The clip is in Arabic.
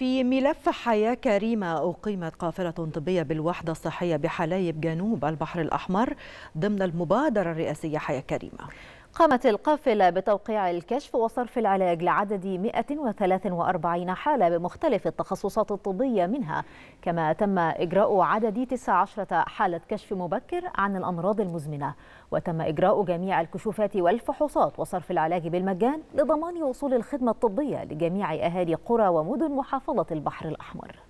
في ملف حياة كريمة أقيمت قافلة طبية بالوحدة الصحية بحلايب جنوب البحر الأحمر ضمن المبادرة الرئاسية حياة كريمة قامت القافلة بتوقيع الكشف وصرف العلاج لعدد 143 حالة بمختلف التخصصات الطبية منها كما تم إجراء عدد 19 حالة كشف مبكر عن الأمراض المزمنة وتم إجراء جميع الكشوفات والفحوصات وصرف العلاج بالمجان لضمان وصول الخدمة الطبية لجميع أهالي قرى ومدن محافظة البحر الأحمر